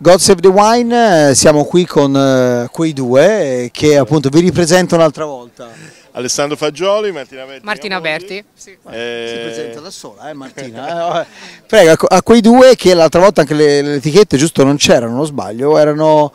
God Save the Wine, eh, siamo qui con eh, quei due eh, che appunto vi ripresento un'altra volta. Alessandro Fagioli, Martina Berti. Martina Berti, sì. eh... Si presenta da sola, eh Martina. Prego, a quei due che l'altra volta anche le, le etichette, giusto, non c'erano, non sbaglio, erano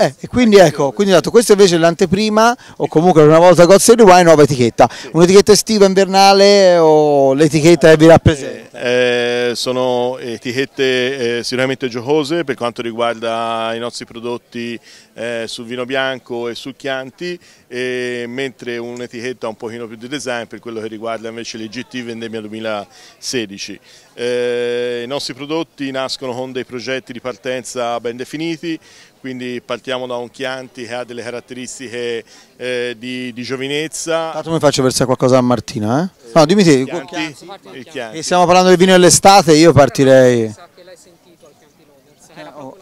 eh, e quindi ecco, quindi dato, questa invece è l'anteprima o comunque una volta Gozze di Wine nuova etichetta, un'etichetta estiva, invernale o l'etichetta che vi rappresenta? Eh, eh, sono etichette eh, sicuramente giocose per quanto riguarda i nostri prodotti eh, sul vino bianco e sul Chianti, mentre un'etichetta un pochino più di design per quello che riguarda invece l'EGT Vendemmia 2016. Eh, I nostri prodotti nascono con dei progetti di partenza ben definiti, quindi partiamo partiamo da un Chianti che ha delle caratteristiche eh, di, di, giovinezza. Tanto mi faccio versare qualcosa a Martina, eh? No, dimmi te. Chianti, Chianti, Chianti. Chianti. Stiamo parlando del vino dell'estate, io partirei. Eh, oh.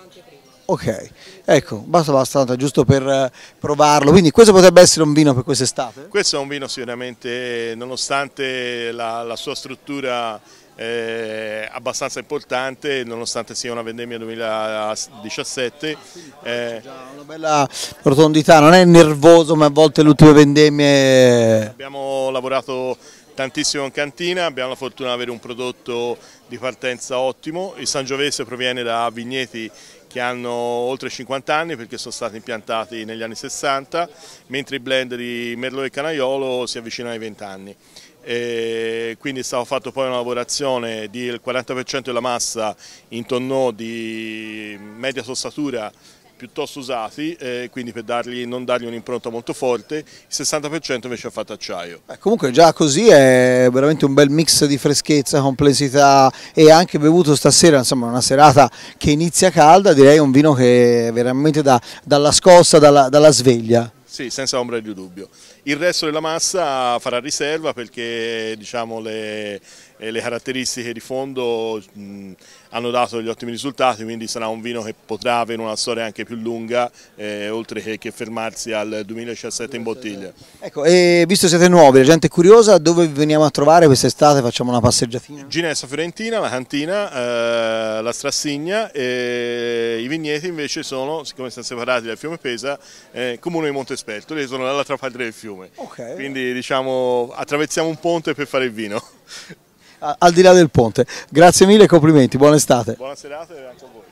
Ok. Ecco, basta abbastanza, giusto per eh, provarlo. Quindi questo potrebbe essere un vino per quest'estate? Questo è un vino sicuramente, nonostante la, la sua struttura eh, abbastanza importante nonostante sia una vendemmia 2017 ah, sì, eh, una bella rotondità non è nervoso ma a volte le ultime vendemmie eh, abbiamo lavorato tantissimo in cantina, abbiamo la fortuna di avere un prodotto di partenza ottimo, il Sangiovese proviene da vigneti che hanno oltre 50 anni perché sono stati impiantati negli anni 60, mentre il blend di Merlot e Canaiolo si avvicina ai 20 anni. E quindi è stato fatto poi una lavorazione del 40% della massa in tonno di media sostatura piuttosto usati, eh, quindi per dargli, non dargli un'impronta molto forte, il 60% invece ha fatto acciaio. Eh, comunque già così è veramente un bel mix di freschezza, complessità e anche bevuto stasera, insomma una serata che inizia calda, direi un vino che è veramente da, dalla scossa, dalla, dalla sveglia. Sì, senza ombra di dubbio. Il resto della massa farà riserva perché diciamo, le, eh, le, caratteristiche di fondo mh, hanno dato degli ottimi risultati, quindi sarà un vino che potrà avere una storia anche più lunga, eh, oltre che, che, fermarsi al 2017 in bottiglia. Ecco, e visto che siete nuovi, la gente è curiosa, dove veniamo a trovare quest'estate? Facciamo una passeggiatina? Ginessa Fiorentina, la Cantina, eh, la Strassigna, eh, i vigneti invece sono, siccome sono separati dal fiume Pesa, eh, comune di Monte Speltoli, sono dall'altra parte del fiume. Okay. Quindi diciamo attraversiamo un ponte per fare il vino. Al di là del ponte. Grazie mille e complimenti, buona estate. Buona serata e anche a voi.